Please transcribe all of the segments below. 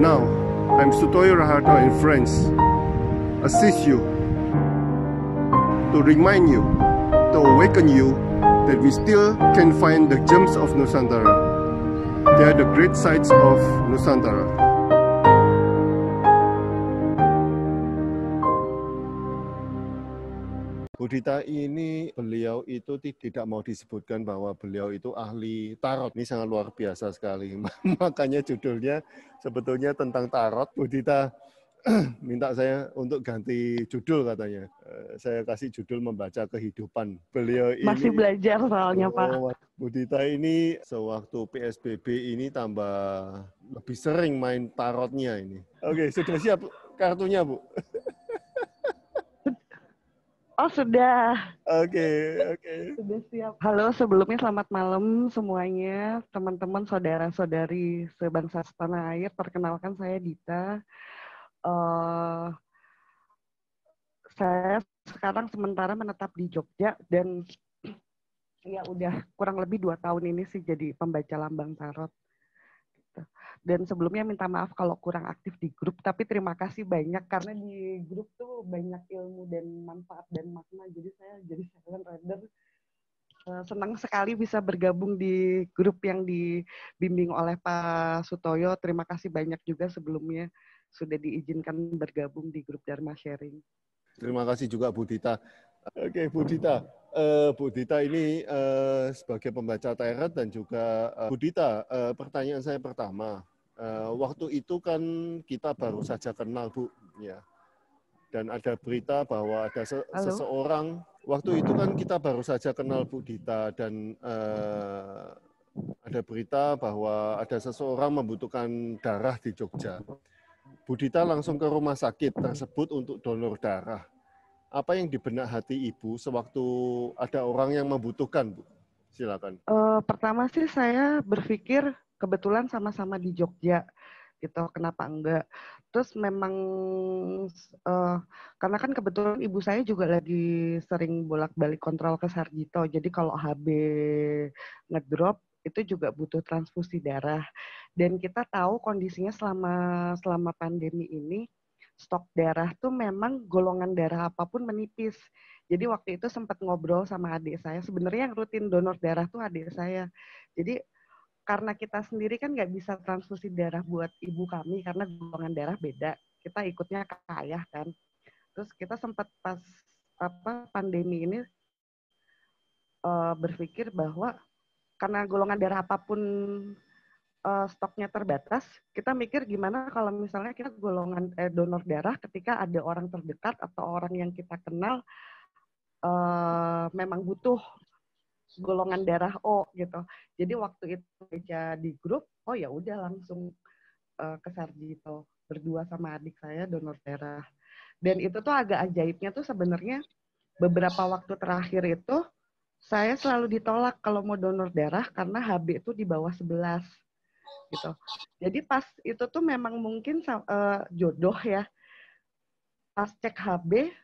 Now, I'm Sutoyo Rahata and friends assist you to remind you, to awaken you that we still can find the gems of Nusantara. They are the great sights of Nusantara. Dita ini beliau itu tidak mau disebutkan bahwa beliau itu ahli tarot. Ini sangat luar biasa sekali. Makanya judulnya sebetulnya tentang tarot. Bu Dita minta saya untuk ganti judul katanya. Eh, saya kasih judul membaca kehidupan. Beliau ini masih belajar soalnya oh, Pak. Bu Dita ini sewaktu PSBB ini tambah lebih sering main tarotnya ini. Oke, sudah siap kartunya Bu? Oh sudah. Oke okay, oke. Okay. Sudah siap. Halo sebelumnya selamat malam semuanya teman-teman saudara-saudari sebangsa setanah air. Perkenalkan saya Dita. Uh, saya sekarang sementara menetap di Jogja dan ya udah kurang lebih dua tahun ini sih jadi pembaca lambang tarot gitu. Dan sebelumnya minta maaf kalau kurang aktif di grup, tapi terima kasih banyak karena di grup tuh banyak ilmu dan manfaat dan makna. Jadi saya jadi silent reader eh, senang sekali bisa bergabung di grup yang dibimbing oleh Pak Sutoyo. Terima kasih banyak juga sebelumnya sudah diizinkan bergabung di grup Dharma Sharing. Terima kasih juga Bu Oke, Bu Dita, uh, Bu Dita ini uh, sebagai pembaca Tairat dan juga uh, Bu Dita, uh, pertanyaan saya pertama, uh, waktu itu kan kita baru saja kenal Bu, ya. Dan ada berita bahwa ada se Halo? seseorang waktu itu kan kita baru saja kenal Bu Dita dan uh, ada berita bahwa ada seseorang membutuhkan darah di Jogja. Bu Dita langsung ke rumah sakit tersebut untuk donor darah apa yang dibenak hati Ibu sewaktu ada orang yang membutuhkan, Bu? Silakan. e, pertama sih saya berpikir kebetulan sama-sama di Jogja gitu, kenapa enggak? Terus memang e, karena kan kebetulan ibu saya juga lagi sering bolak-balik kontrol ke Sarjito, jadi kalau HB ngedrop itu juga butuh transfusi darah dan kita tahu kondisinya selama selama pandemi ini stok darah tuh memang golongan darah apapun menipis. Jadi waktu itu sempat ngobrol sama adik saya. Sebenarnya yang rutin donor darah tuh adik saya. Jadi karena kita sendiri kan nggak bisa transfusi darah buat ibu kami karena golongan darah beda. Kita ikutnya ke ayah kan. Terus kita sempat pas apa pandemi ini eh, berpikir bahwa karena golongan darah apapun uh, stoknya terbatas, kita mikir gimana kalau misalnya kita golongan eh, donor darah ketika ada orang terdekat atau orang yang kita kenal uh, memang butuh golongan darah O gitu. Jadi waktu itu baca di grup, oh ya udah langsung uh, ke Sarjito berdua sama adik saya donor darah. Dan itu tuh agak ajaibnya tuh sebenarnya beberapa waktu terakhir itu saya selalu ditolak kalau mau donor darah karena HB itu di bawah 11 gitu. Jadi pas itu tuh memang mungkin uh, jodoh ya. Pas cek HB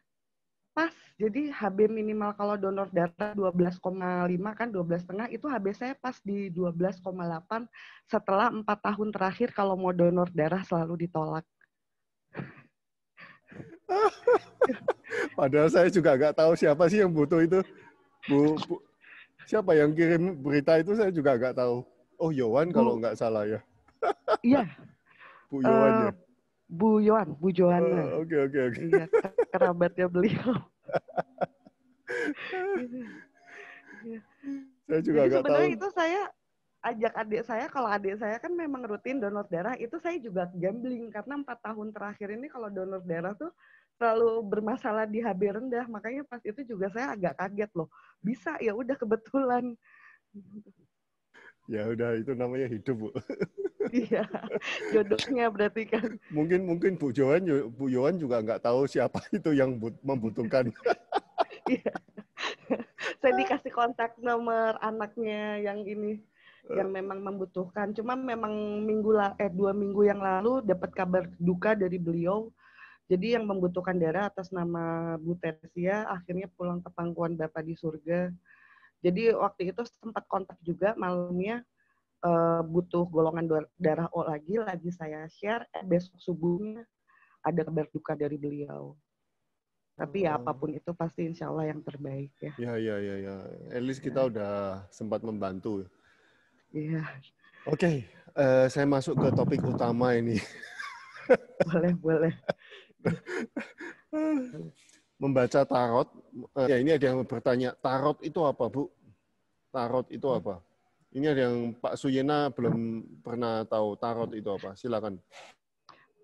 pas. Jadi HB minimal kalau donor darah 12,5 kan 12 setengah itu HB saya pas di 12,8 setelah empat tahun terakhir kalau mau donor darah selalu ditolak. Padahal saya juga nggak tahu siapa sih yang butuh itu. Bu, bu, siapa yang kirim berita itu saya juga nggak tahu. Oh Yohan kalau nggak salah ya. iya. Bu Yohan uh, ya. Bu Yohan, Bu Johana. Eh, oke oke oke. Iya, kerabatnya beliau. saya juga nggak tahu. Sebenarnya itu saya ajak adik saya kalau adik saya kan memang rutin donor darah itu saya juga gambling karena empat tahun terakhir ini kalau donor darah tuh selalu bermasalah di HB rendah makanya pas itu juga saya agak kaget loh bisa ya udah kebetulan Ya udah itu namanya hidup, Bu. Iya, jodohnya berarti kan. Mungkin mungkin Bu Johan Bu Johan juga nggak tahu siapa itu yang membutuhkan. Iya. Saya dikasih kontak nomor anaknya yang ini yang eh. memang membutuhkan. Cuma memang minggu la eh dua minggu yang lalu dapat kabar duka dari beliau. Jadi yang membutuhkan darah atas nama Bu Tersia akhirnya pulang ke pangkuan Bapak di surga. Jadi waktu itu sempat kontak juga malamnya uh, butuh golongan darah O lagi, lagi saya share. Eh, besok subuhnya ada kabar duka dari beliau. Tapi ya oh. apapun itu pasti insya Allah yang terbaik ya. Ya ya ya ya. At least kita ya. udah sempat membantu. Iya. Oke, okay. uh, eh, saya masuk ke topik utama ini. boleh boleh. membaca tarot, eh, ya ini ada yang bertanya, tarot itu apa, Bu? Tarot itu apa? Ini ada yang Pak Suyena belum pernah tahu tarot itu apa. Silakan.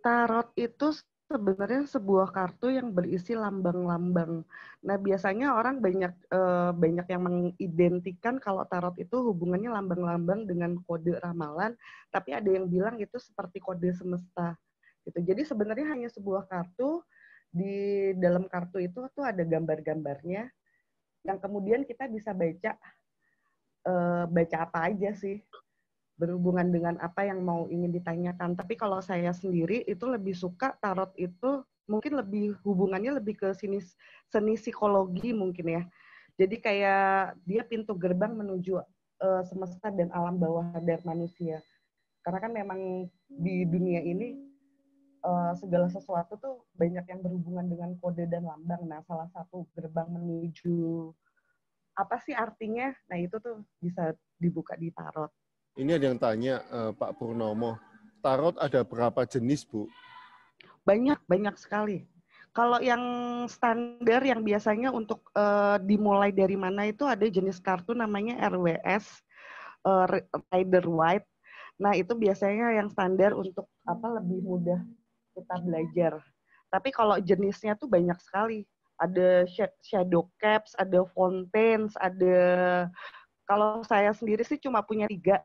Tarot itu sebenarnya sebuah kartu yang berisi lambang-lambang. Nah, biasanya orang banyak eh, banyak yang mengidentikan kalau tarot itu hubungannya lambang-lambang dengan kode ramalan, tapi ada yang bilang itu seperti kode semesta. Gitu. Jadi sebenarnya hanya sebuah kartu di dalam kartu itu tuh ada gambar-gambarnya yang kemudian kita bisa baca eh, baca apa aja sih berhubungan dengan apa yang mau ingin ditanyakan. Tapi kalau saya sendiri itu lebih suka tarot itu mungkin lebih hubungannya lebih ke sini seni psikologi mungkin ya. Jadi kayak dia pintu gerbang menuju uh, semesta dan alam bawah sadar manusia. Karena kan memang di dunia ini uh, segala sesuatu tuh banyak yang berhubungan dengan kode dan lambang. Nah, salah satu gerbang menuju apa sih artinya? Nah, itu tuh bisa dibuka di tarot. Ini ada yang tanya uh, Pak Purnomo, tarot ada berapa jenis, Bu? Banyak, banyak sekali. Kalau yang standar yang biasanya untuk uh, dimulai dari mana itu ada jenis kartu namanya RWS uh, Rider White. Nah, itu biasanya yang standar untuk apa lebih mudah kita belajar. Tapi kalau jenisnya tuh banyak sekali. Ada shadow caps, ada fountains, ada kalau saya sendiri sih cuma punya tiga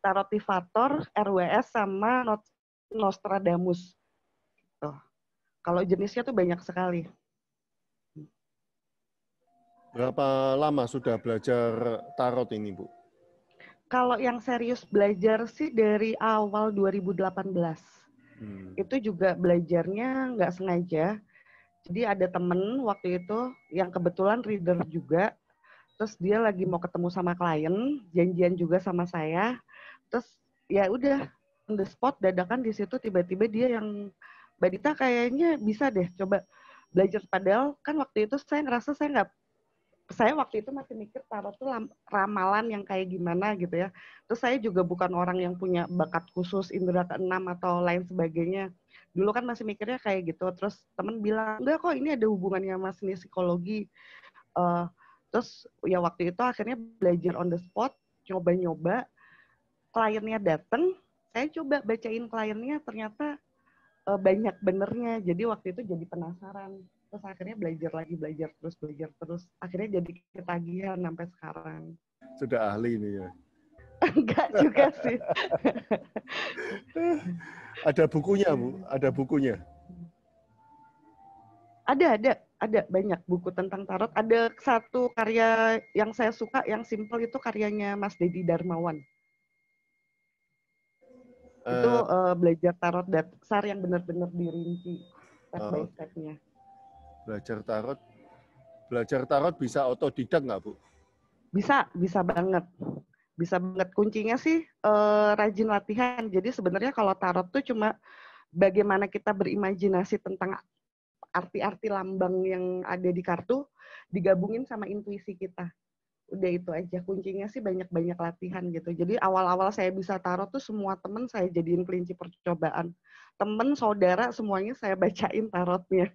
tarotivator, RWS, sama Nostradamus. Gitu. Kalau jenisnya tuh banyak sekali. Berapa lama sudah belajar tarot ini, Bu? Kalau yang serius belajar sih dari awal 2018 hmm. itu juga belajarnya nggak sengaja jadi ada temen waktu itu yang kebetulan reader juga terus dia lagi mau ketemu sama klien janjian juga sama saya terus ya udah on the spot dadakan di situ tiba-tiba dia yang Mbak kayaknya bisa deh coba belajar padahal kan waktu itu saya ngerasa saya nggak saya waktu itu masih mikir tarot tuh ramalan yang kayak gimana gitu ya. Terus saya juga bukan orang yang punya bakat khusus indera keenam atau lain sebagainya. Dulu kan masih mikirnya kayak gitu. Terus temen bilang, enggak kok ini ada hubungannya sama seni psikologi. Uh, terus ya waktu itu akhirnya belajar on the spot, nyoba-nyoba. Kliennya dateng, saya coba bacain kliennya ternyata uh, banyak benernya. Jadi waktu itu jadi penasaran terus akhirnya belajar lagi belajar terus belajar terus akhirnya jadi ketagihan sampai sekarang sudah ahli ini ya enggak juga sih ada bukunya bu ada bukunya ada ada ada banyak buku tentang tarot ada satu karya yang saya suka yang simple itu karyanya Mas Dedi Darmawan itu uh, belajar tarot dasar yang benar-benar dirinci step uh, by oh. stepnya belajar tarot belajar tarot bisa otodidak nggak bu bisa bisa banget bisa banget kuncinya sih eh, rajin latihan jadi sebenarnya kalau tarot tuh cuma bagaimana kita berimajinasi tentang arti-arti lambang yang ada di kartu digabungin sama intuisi kita udah itu aja kuncinya sih banyak-banyak latihan gitu jadi awal-awal saya bisa tarot tuh semua temen saya jadiin kelinci percobaan temen saudara semuanya saya bacain tarotnya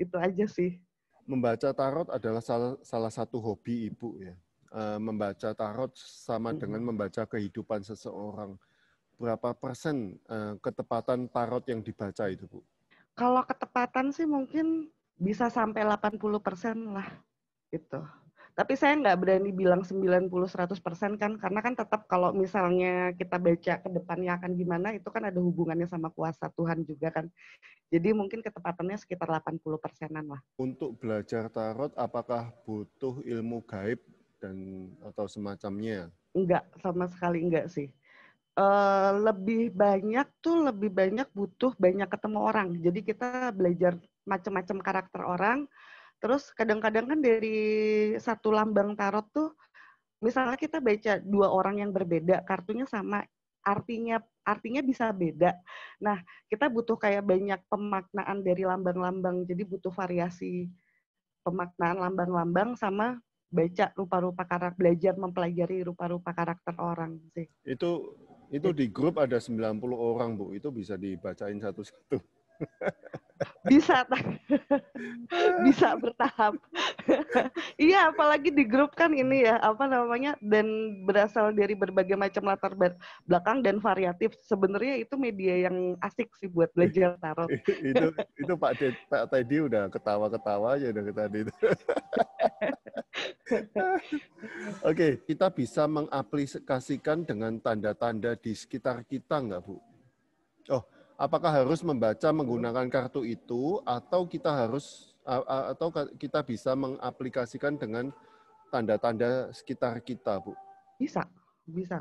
itu aja sih. Membaca tarot adalah salah, salah satu hobi ibu ya. E, membaca tarot sama hmm. dengan membaca kehidupan seseorang. Berapa persen e, ketepatan tarot yang dibaca itu, Bu? Kalau ketepatan sih mungkin bisa sampai 80 persen lah. Gitu. Tapi saya nggak berani bilang 90-100% kan, karena kan tetap kalau misalnya kita baca ke depannya akan gimana, itu kan ada hubungannya sama kuasa Tuhan juga kan. Jadi mungkin ketepatannya sekitar 80 persenan lah. Untuk belajar tarot, apakah butuh ilmu gaib dan atau semacamnya? Enggak, sama sekali enggak sih. Uh, lebih banyak tuh lebih banyak butuh banyak ketemu orang. Jadi kita belajar macam-macam karakter orang, Terus kadang-kadang kan dari satu lambang tarot tuh misalnya kita baca dua orang yang berbeda, kartunya sama, artinya artinya bisa beda. Nah, kita butuh kayak banyak pemaknaan dari lambang-lambang. Jadi butuh variasi pemaknaan lambang-lambang sama baca rupa-rupa karakter belajar mempelajari rupa-rupa karakter orang sih. Itu itu gitu. di grup ada 90 orang, Bu. Itu bisa dibacain satu-satu. bisa bisa bertahap iya apalagi di grup kan ini ya apa namanya dan berasal dari berbagai macam latar belakang dan variatif sebenarnya itu media yang asik sih buat belajar tarot itu itu Pak Tadi Pak Teddy udah ketawa-ketawa aja dari tadi Oke, kita bisa mengaplikasikan dengan tanda-tanda di sekitar kita nggak, Bu? Oh, apakah harus membaca menggunakan kartu itu atau kita harus atau kita bisa mengaplikasikan dengan tanda-tanda sekitar kita, Bu? Bisa, bisa.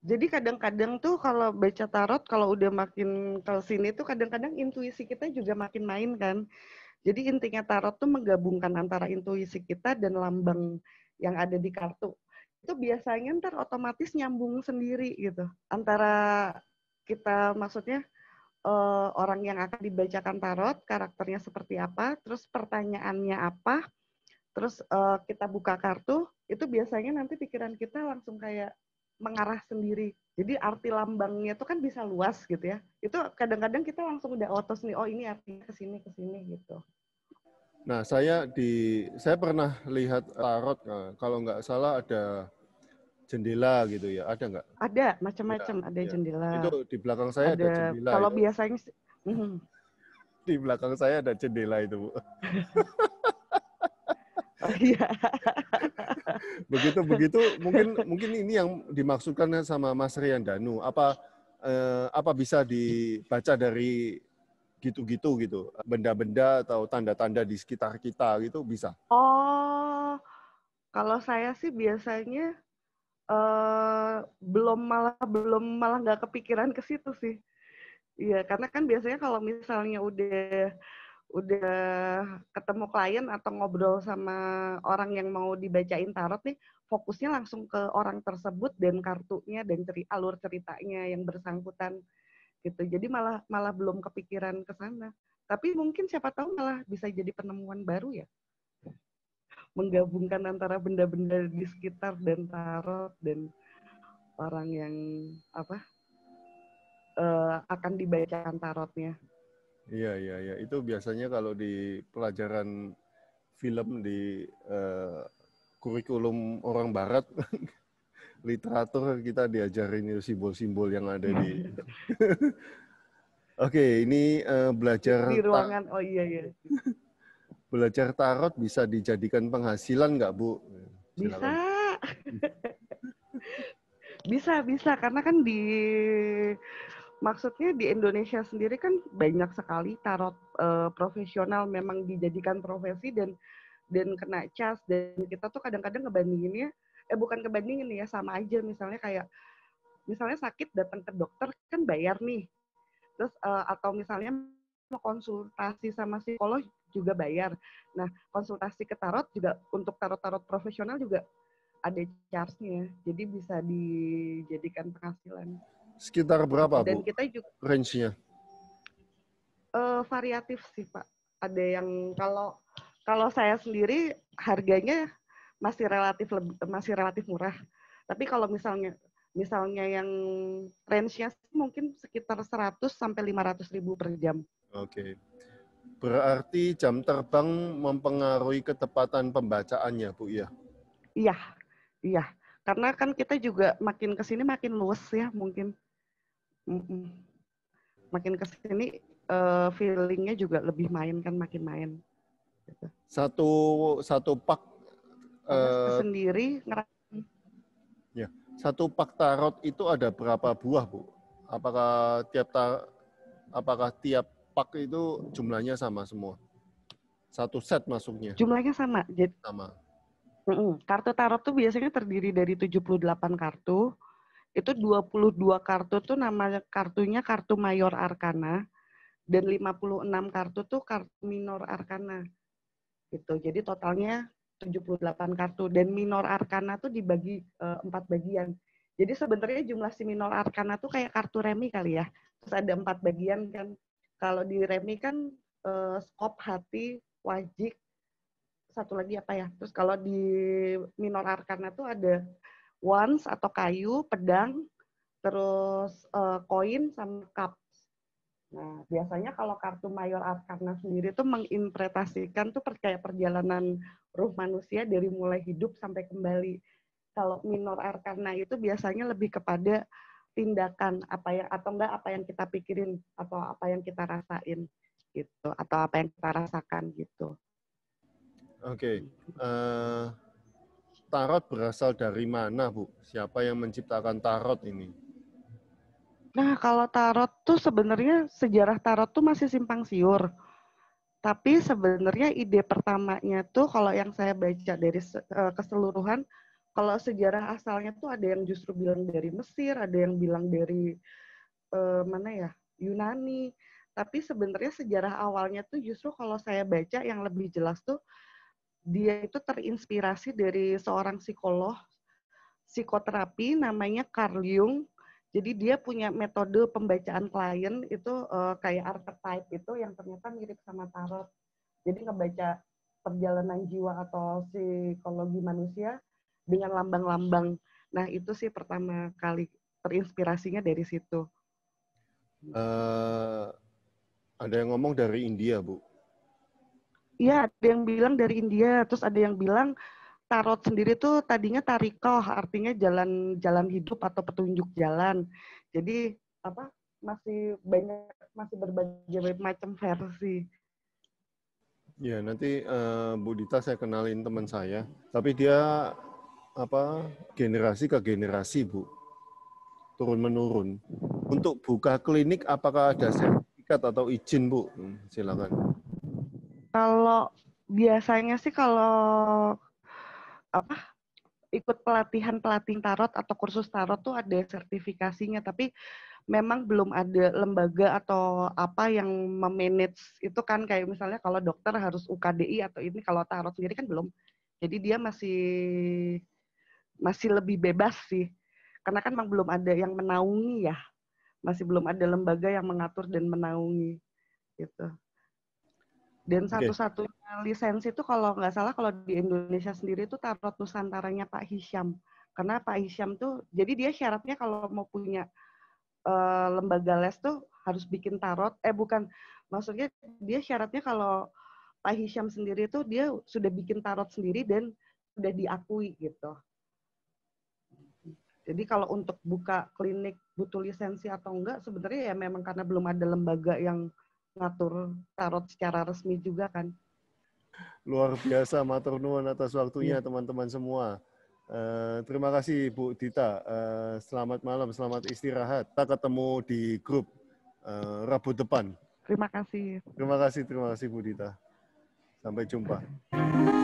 Jadi kadang-kadang tuh kalau baca tarot kalau udah makin ke sini tuh kadang-kadang intuisi kita juga makin main kan. Jadi intinya tarot tuh menggabungkan antara intuisi kita dan lambang yang ada di kartu. Itu biasanya ntar otomatis nyambung sendiri gitu. Antara kita maksudnya uh, orang yang akan dibacakan tarot, karakternya seperti apa, terus pertanyaannya apa, terus uh, kita buka kartu, itu biasanya nanti pikiran kita langsung kayak mengarah sendiri. Jadi arti lambangnya itu kan bisa luas gitu ya. Itu kadang-kadang kita langsung udah otos nih, oh ini artinya ke sini ke sini gitu. Nah, saya di saya pernah lihat eh, tarot nah, kalau nggak salah ada jendela gitu ya? Ada nggak? Ada, macam-macam. Ya, ada ya. jendela. Itu di belakang saya ada, ada jendela. Kalau itu. biasanya mhm. di belakang saya ada jendela itu, Bu. oh iya. begitu begitu mungkin mungkin ini yang dimaksudkan sama Mas Rian Danu. Apa eh, apa bisa dibaca dari gitu-gitu gitu benda-benda atau tanda-tanda di sekitar kita gitu bisa? Oh, kalau saya sih biasanya Eh, belum malah belum malah nggak kepikiran ke situ sih Iya, karena kan biasanya kalau misalnya udah udah ketemu klien atau ngobrol sama orang yang mau dibacain tarot nih, fokusnya langsung ke orang tersebut dan kartunya dan ceri alur ceritanya yang bersangkutan gitu. Jadi malah malah belum kepikiran ke sana. Tapi mungkin siapa tahu malah bisa jadi penemuan baru ya menggabungkan antara benda-benda di sekitar dan tarot dan orang yang apa uh, akan dibacakan tarotnya. Iya iya iya itu biasanya kalau di pelajaran film di uh, kurikulum orang Barat literatur kita diajarin simbol-simbol yang ada di. Oke okay, ini uh, belajar di ruangan oh iya iya belajar tarot bisa dijadikan penghasilan nggak Bu? Bisa. bisa, bisa. Karena kan di maksudnya di Indonesia sendiri kan banyak sekali tarot uh, profesional memang dijadikan profesi dan dan kena cas dan kita tuh kadang-kadang ngebandinginnya eh bukan kebandingin ya sama aja misalnya kayak misalnya sakit datang ke dokter kan bayar nih terus uh, atau misalnya mau konsultasi sama psikolog juga bayar. Nah, konsultasi ke tarot juga untuk tarot-tarot profesional juga ada charge-nya. Ya. Jadi bisa dijadikan penghasilan. Sekitar berapa, Dan Bu? Dan kita juga range-nya. Uh, variatif sih, Pak. Ada yang kalau kalau saya sendiri harganya masih relatif lebih, masih relatif murah. Tapi kalau misalnya misalnya yang range-nya mungkin sekitar 100 sampai 500 ribu per jam. Oke. Okay. Berarti jam terbang mempengaruhi ketepatan pembacaannya, Bu, ya? Iya, iya. Karena kan kita juga makin ke sini makin luwes ya, mungkin. Makin ke sini uh, feelingnya juga lebih main kan, makin main. Gitu. Satu satu pak eh, sendiri ngerasa. Ya, satu pak tarot itu ada berapa buah, Bu? Apakah tiap tar, apakah tiap pak itu jumlahnya sama semua. Satu set masuknya. Jumlahnya sama. Jadi, sama. Mm Kartu tarot tuh biasanya terdiri dari 78 kartu. Itu 22 kartu tuh nama kartunya kartu mayor arkana dan 56 kartu tuh kartu minor arkana. Gitu. Jadi totalnya 78 kartu dan minor arkana tuh dibagi eh, empat bagian. Jadi sebenarnya jumlah si minor arkana tuh kayak kartu remi kali ya. Terus ada empat bagian kan kalau di Remi kan uh, skop hati, wajik, satu lagi apa ya? Terus kalau di minor Arcana tuh ada wands atau kayu, pedang, terus eh, koin uh, sama cup. Nah, biasanya kalau kartu mayor Arcana sendiri tuh menginterpretasikan tuh percaya perjalanan ruh manusia dari mulai hidup sampai kembali. Kalau minor Arcana itu biasanya lebih kepada tindakan apa yang atau enggak apa yang kita pikirin atau apa yang kita rasain gitu atau apa yang kita rasakan gitu. Oke, okay. uh, eh, tarot berasal dari mana bu? Siapa yang menciptakan tarot ini? Nah kalau tarot tuh sebenarnya sejarah tarot tuh masih simpang siur. Tapi sebenarnya ide pertamanya tuh kalau yang saya baca dari eh, keseluruhan kalau sejarah asalnya tuh ada yang justru bilang dari Mesir, ada yang bilang dari uh, mana ya Yunani. Tapi sebenarnya sejarah awalnya tuh justru kalau saya baca yang lebih jelas tuh dia itu terinspirasi dari seorang psikolog psikoterapi namanya Carl Jung. Jadi dia punya metode pembacaan klien itu uh, kayak archetype itu yang ternyata mirip sama tarot. Jadi ngebaca perjalanan jiwa atau psikologi manusia dengan lambang-lambang. Nah itu sih pertama kali terinspirasinya dari situ. Uh, ada yang ngomong dari India, Bu. Iya, ada yang bilang dari India, terus ada yang bilang tarot sendiri tuh tadinya tarikoh, artinya jalan-jalan hidup atau petunjuk jalan. Jadi apa masih banyak masih berbagai macam versi. Ya nanti uh, Bu Dita saya kenalin teman saya, tapi dia apa generasi ke generasi bu turun menurun untuk buka klinik apakah ada sertifikat atau izin bu hmm, silakan kalau biasanya sih kalau apa ikut pelatihan pelatih tarot atau kursus tarot tuh ada sertifikasinya tapi memang belum ada lembaga atau apa yang memanage itu kan kayak misalnya kalau dokter harus UKDI atau ini kalau tarot sendiri kan belum jadi dia masih masih lebih bebas sih. Karena kan memang belum ada yang menaungi ya. Masih belum ada lembaga yang mengatur dan menaungi gitu. Dan satu-satunya lisensi itu kalau nggak salah kalau di Indonesia sendiri itu tarot nusantaranya Pak Hisham. Karena Pak Hisham tuh jadi dia syaratnya kalau mau punya uh, lembaga les tuh harus bikin tarot. Eh bukan, maksudnya dia syaratnya kalau Pak Hisham sendiri itu dia sudah bikin tarot sendiri dan sudah diakui gitu. Jadi kalau untuk buka klinik butuh lisensi atau enggak sebenarnya ya memang karena belum ada lembaga yang ngatur tarot secara resmi juga kan. Luar biasa Matur Nuwun atas waktunya iya. teman-teman ya. semua. Uh, terima kasih Bu Dita. Uh, selamat malam, selamat istirahat. Kita ketemu di grup uh, Rabu depan. Terima kasih. Terima kasih, terima kasih Bu Dita. Sampai jumpa.